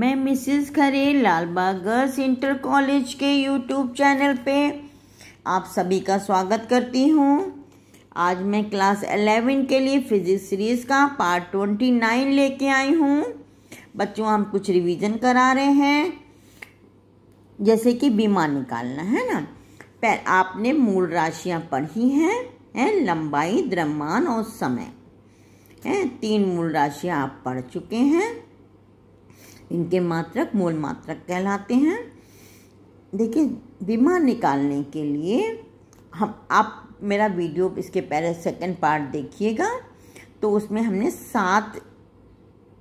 मैं Mrs Khare Lalbagh Girls Inter College के YouTube channel पे आप सभी का स्वागत करती हूँ आज मैं क्लास एलेवन के लिए फिजिक्स सीरीज़ का पार्ट ट्वेंटी नाइन लेके आई हूँ बच्चों हम कुछ रिवीजन करा रहे हैं जैसे कि बीमा निकालना है ना पर आपने मूल राशियाँ पढ़ी हैं है लंबाई द्रमान और समय हैं तीन मूल राशियाँ आप पढ़ चुके हैं इनके मात्रक मूल मात्रक कहलाते हैं देखिए बीमा निकालने के लिए हम आप मेरा वीडियो इसके पहले सेकंड पार्ट देखिएगा तो उसमें हमने सात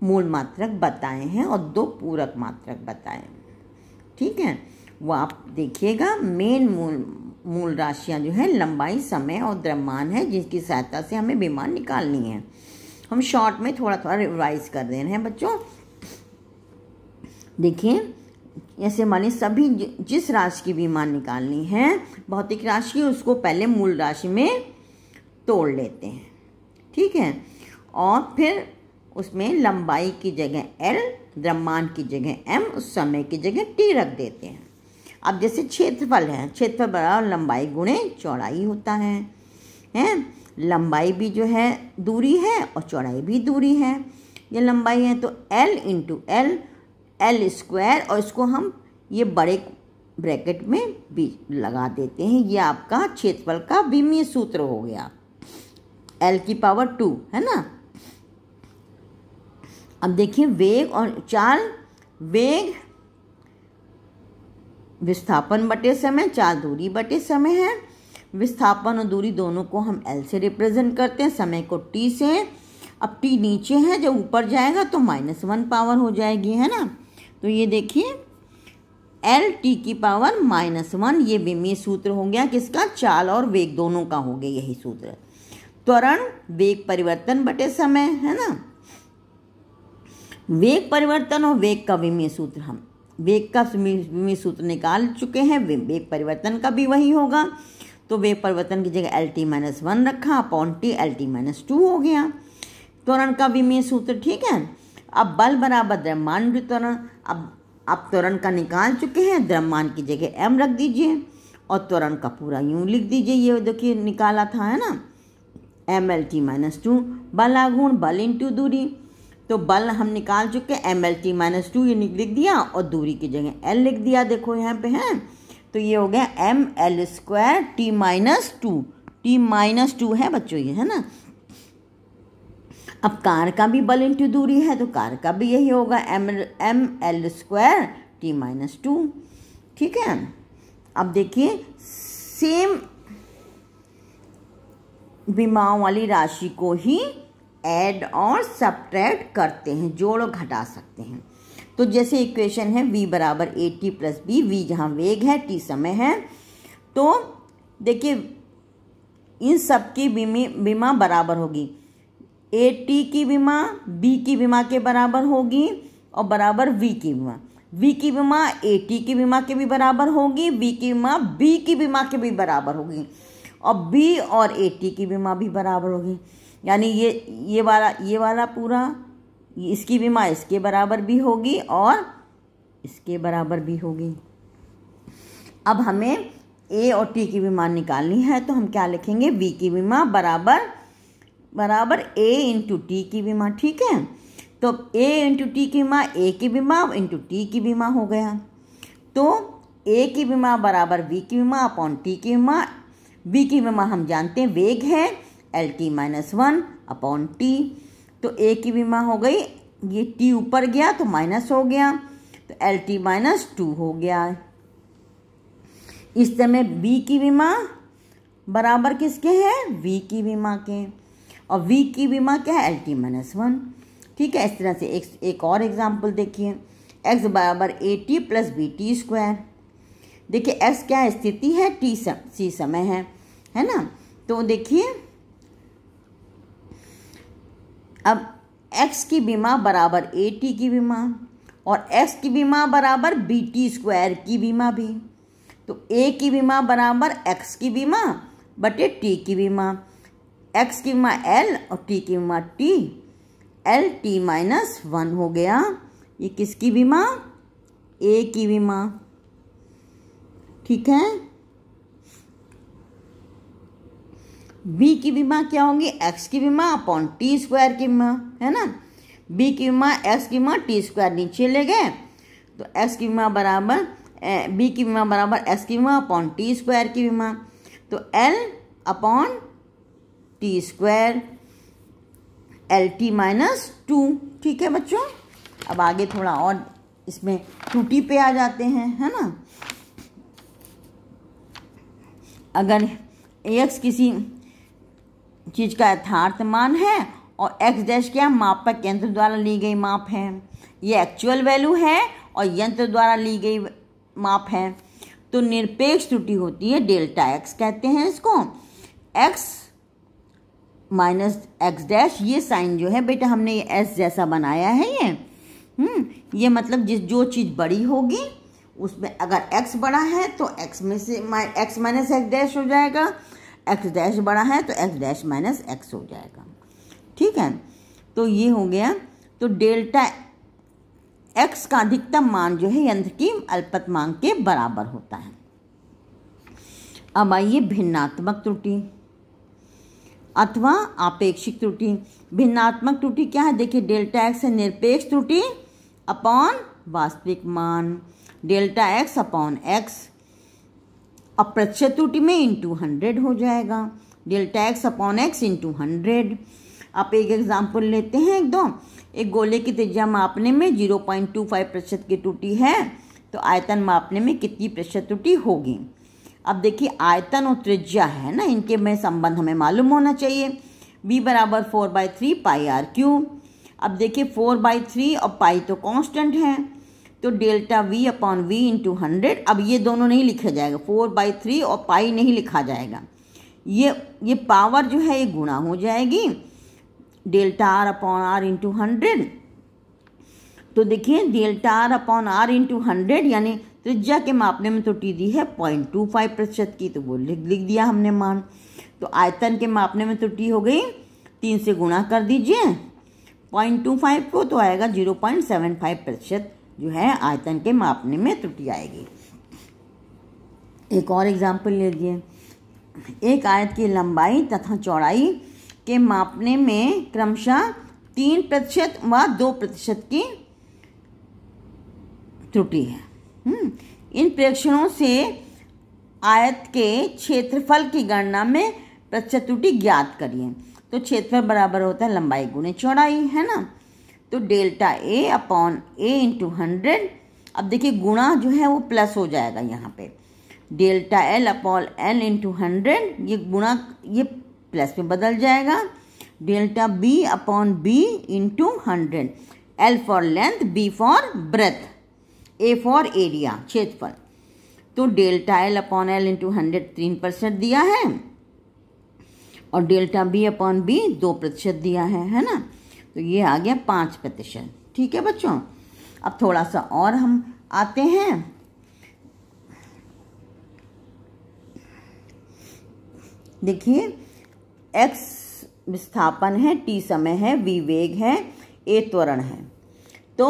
मूल मात्रक बताए हैं और दो पूरक मात्रक बताए ठीक है वो आप देखिएगा मेन मूल मूल राशियाँ जो है लंबाई समय और द्रव्यमान है जिसकी सहायता से हमें बीमार निकालनी है हम शॉर्ट में थोड़ा थोड़ा रिवाइज कर दे रहे हैं बच्चों देखिए ऐसे माने सभी जिस राशि की भी मान निकालनी है भौतिक राशि उसको पहले मूल राशि में तोड़ लेते हैं ठीक है और फिर उसमें लंबाई की जगह एल ब्रह्मांड की जगह एम उस समय की जगह टी रख देते हैं अब जैसे क्षेत्रफल है क्षेत्रफल बराबर लंबाई गुणे चौड़ाई होता है हैं लंबाई भी जो है दूरी है और चौड़ाई भी दूरी है ये लंबाई है तो L into L L square और इसको हम ये बड़े ब्रैकेट में भी लगा देते हैं ये आपका क्षेत्रफल का विमीय सूत्र हो गया एल की पावर टू है ना अब देखिए वेग और चाल वेग विस्थापन बटे समय चाल दूरी बटे समय है विस्थापन और दूरी दोनों को हम एल से रिप्रेजेंट करते हैं समय को टी से अब टी नीचे है जब ऊपर जाएगा तो माइनस वन पावर हो जाएगी है ना तो ये देखिए एल टी की पावर माइनस वन ये विमीय सूत्र हो गया किसका चाल और वेग दोनों का हो गया यही सूत्र त्वरण वेग परिवर्तन बटे समय है ना वेग परिवर्तन और वेग का विमीय सूत्र हम वेग का विमीय सूत्र निकाल चुके हैं वेग परिवर्तन का भी वही होगा तो वेग परिवर्तन की जगह एल टी माइनस वन रखा upon T L T minus two हो गया त्वरण का विमीय सूत्र ठीक है अब बल बराबर द्रव्यमान भी त्वरण अब आप त्वरण का निकाल चुके हैं द्रव्यमान की जगह एम रख दीजिए और त्वरण का पूरा यूँ लिख दीजिए ये देखिए निकाला था है ना M L T minus two बल आगुण बल इंटू दूरी तो बल हम निकाल चुके हैं M L T minus two ये लिख दिया और दूरी की जगह एल लिख दिया देखो यहाँ पे है तो ये हो गया M L square T minus two T minus two है बच्चों ये है ना अब कार का भी बल इंटू दूरी है तो कार का भी यही होगा M M L square T minus two ठीक है अब देखिए सेम बीमा वाली राशि को ही ऐड और सब्ट्रैक्ट करते हैं जोड़ और घटा सकते हैं तो जैसे इक्वेशन है v बराबर A T plus B V जहाँ वेग है टी समय है तो देखिए इन सब की बीमा बराबर होगी ए टी की बीमा बी की बीमा के बराबर होगी और बराबर वी की बीमा वी की बीमा ए टी की बीमा के भी बराबर होगी वी की बीमा बी की बीमा के भी बराबर होगी और बी और ए टी की बीमा भी बराबर होगी यानी ये ये वाला ये वाला पूरा इसकी बीमा इसके बराबर भी होगी और इसके बराबर भी होगी अब हमें ए और टी की बीमा निकालनी है तो हम क्या लिखेंगे वी की बीमा बराबर बराबर ए इंटू टी की बीमा ठीक है तो ए इंटू टी की बीमा ए की बीमा इंटू टी की बीमा हो गया तो ए की बीमा बराबर बी की बीमा अपॉन टी की बीमा बी की बीमा हम जानते हैं वेग है L T minus one upon T तो ए की बीमा हो गई ये टी ऊपर गया तो माइनस हो गया तो एल टी माइनस टू हो गया इस समय बी की बीमा बराबर किसके हैं वी की बीमा के और वी की बीमा क्या है एल टी माइनस वन ठीक है इस तरह से एक, एक और एग्जाम्पल देखिए एक्स बराबर A T plus B T square देखिए एक्स क्या स्थिति है टी सम सी समय है है ना तो देखिए अब एक्स की बीमा बराबर ए टी की बीमा और एक्स की बीमा बराबर बी टी स्क्वायर की बीमा भी तो ए की बीमा बराबर एक्स की बीमा बटे टी की बीमा एक्स की माँ एल और टी की माँ T L T minus one हो गया ये किसकी भी माँ ए की भी माँ ठीक है बी की बीमा क्या होंगी एक्स की बीमा अपॉन टी स्क्वायर की माँ है ना बी की बीमा एक्स की माँ टी स्क्वायर नीचे ले गए तो एक्स की बीमा बराबर बी की बीमा बराबर एक्स की बीमा अपॉन टी स्क्वायर की बीमा तो L upon T square L T minus two ठीक है बच्चों अब आगे थोड़ा और इसमें टी पे आ जाते हैं है ना अगर एक्स किसी चीज़ का यथार्थ मान है और एक्स डैश क्या मापक यंत्र द्वारा ली गई माप है ये एक्चुअल वैल्यू है और यंत्र द्वारा ली गई माप है तो निरपेक्ष त्रुटि होती है डेल्टा एक्स कहते हैं इसको एक्स माइनस एक्स डैश ये साइन जो है बेटा हमने ये एस जैसा बनाया है ये हम्म ये मतलब जिस जो चीज़ बड़ी होगी उसमें अगर एक्स बड़ा है तो एक्स में से एक्स माइनस एक्स डैश हो जाएगा एक्स डैश बड़ा है तो एक्स डैश माइनस एक्स हो जाएगा ठीक है तो ये हो गया तो डेल्टा एक्स का अधिकतम मान जो है यंत्र की अल्पत मांग के बराबर होता है अब आइए भिन्नात्मक त्रुटि अथवा आपेक्षिक त्रुटि भिन्नात्मक त्रुटि क्या है देखिए डेल्टा एक्स है निरपेक्ष त्रुटि अपॉन वास्तविक मान डेल्टा एक्स अपॉन एक्स अप्रतिशत त्रुटि में इंटू हंड्रेड हो जाएगा delta X upon X into hundred आप एक एग्जाम्पल लेते हैं एक दो एक गोले की त्रिज्या मापने में जीरो पॉइंट टू फाइव प्रतिशत की त्रुटि है तो आयतन मापने में कितनी प्रतिशत त्रुटि होगी अब देखिए आयतन और त्रिज्या है ना इनके में संबंध हमें मालूम होना चाहिए बी बराबर four by three pi R cube अब देखिए फोर बाई थ्री और पाई तो कांस्टेंट है तो delta V upon V into hundred अब ये दोनों नहीं लिखा जाएगा फोर बाई थ्री और पाई नहीं लिखा जाएगा ये ये पावर जो है ये गुणा हो जाएगी delta R upon R into hundred तो देखिए delta R upon R into hundred यानी त्रिज्या के मापने में तो टी दी है पॉइंट टू फाइव प्रतिशत की तो वो लिख लिख दिया हमने मान तो आयतन के मापने में तो टी हो गई तीन से गुणा कर दीजिए पॉइंट टू फाइव को तो आएगा जीरो पॉइंट सेवन फाइव प्रतिशत जो है आयतन के मापने में त्रुटि आएगी एक और एग्जाम्पल ले दिए एक आयत की लंबाई तथा चौड़ाई के मापने में क्रमशः तीन प्रतिशत व दो प्रतिशत की त्रुटि है हम्म। इन प्रेक्षणों से आयत के क्षेत्रफल की गणना में प्रतिशत त्रुटि ज्ञात करिए तो क्षेत्रफल बराबर होता है लंबाई गुणे चौड़ाई है ना तो delta A upon A into hundred अब देखिए गुणा जो है वो प्लस हो जाएगा यहाँ पे delta L upon L into hundred ये गुणा ये प्लस में बदल जाएगा delta B upon B into hundred L for length B for breadth A for area क्षेत्रफल तो delta L upon L into hundred तीन परसेंट दिया है और डेल्टा बी अपॉन बी दो प्रतिशत दिया है है ना तो ये आ गया पाँच प्रतिशत ठीक है बच्चों अब थोड़ा सा और हम आते हैं देखिए एक्स विस्थापन है टी समय है वी वेग है ए त्वरण है तो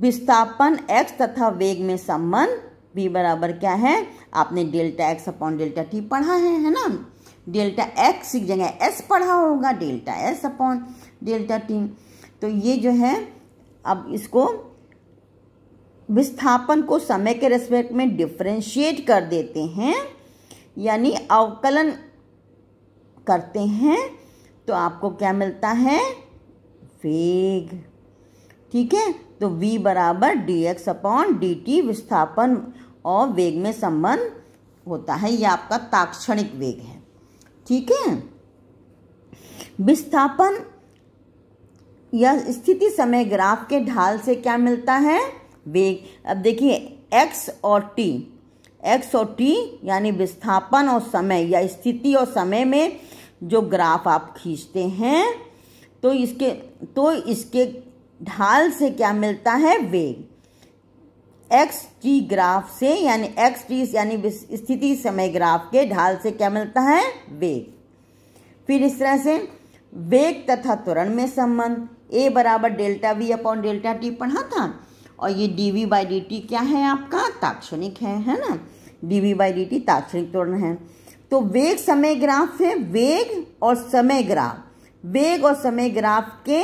विस्थापन एक्स तथा वेग में संबंध भी बराबर क्या है आपने delta X upon delta T पढ़ा है है ना डेल्टा एक्स की जगह एस पढ़ा होगा delta S upon delta T तो ये जो है अब इसको विस्थापन को समय के रेस्पेक्ट में डिफ्रेंशिएट कर देते हैं यानी अवकलन करते हैं तो आपको क्या मिलता है वेग ठीक है तो v बराबर D X upon D T विस्थापन और वेग में संबंध होता है यह आपका ताक्षणिक वेग है ठीक है विस्थापन या स्थिति समय ग्राफ के ढाल से क्या मिलता है वेग अब देखिए एक्स और टी एक्स और टी यानी विस्थापन और समय या स्थिति और समय में जो ग्राफ आप खींचते हैं तो इसके तो इसके ढाल से क्या मिलता है वेग एक्स टी ग्राफ से यानी एक्स टी यानी स्थिति समय ग्राफ के ढाल से क्या मिलता है वेग फिर इस तरह से वेग तथा त्वरण में संबंध ए बराबर delta V upon delta T पढ़ा हाँ था और ये D V by D T क्या है आपका ताक्षणिक है है ना D V by D T ताक्षणिक त्वरण है तो वेग समय ग्राफ है वेग और समय ग्राफ वेग और समय ग्राफ के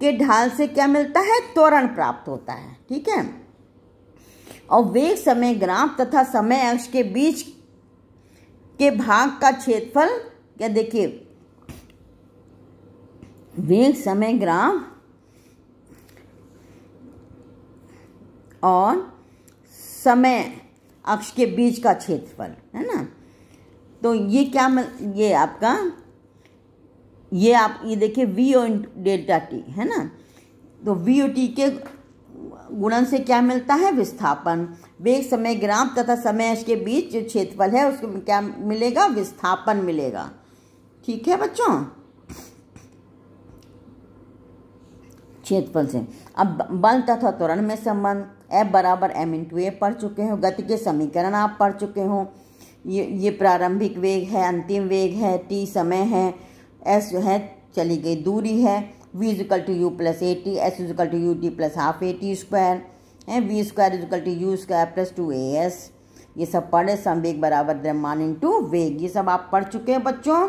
के ढाल से क्या मिलता है त्वरण प्राप्त होता है ठीक है और वेग समय ग्राफ तथा समय अक्ष के बीच के भाग का क्षेत्रफल क्या देखिए वेग समय ग्राफ और समय अक्ष के बीच का क्षेत्रफल है ना तो ये क्या मिल ये आपका ये आप ये देखिए वी ओ डेल्टा टी है ना तो वी ओ टी के गुणन से क्या मिलता है विस्थापन वेग समय ग्राम तथा समय के बीच जो क्षेत्रफल है उसको क्या मिलेगा विस्थापन मिलेगा ठीक है बच्चों क्षेत्रफल से अब बल तथा त्वरण में संबंध एफ बराबर एम इंटू ए पढ़ चुके हो गति के समीकरण आप पढ़ चुके हो ये ये प्रारंभिक वेग है अंतिम वेग है टी समय है एस जो है चली गई दूरी है v is equal to u plus a t s is equal to u t plus half a t square है v square is equal to u square plus two a s ये सब पढ़े संवेग बराबर द्रव्यमान टू वेग ये सब आप पढ़ चुके हैं बच्चों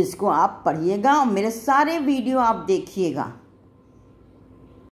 इसको आप पढ़िएगा और मेरे सारे वीडियो आप देखिएगा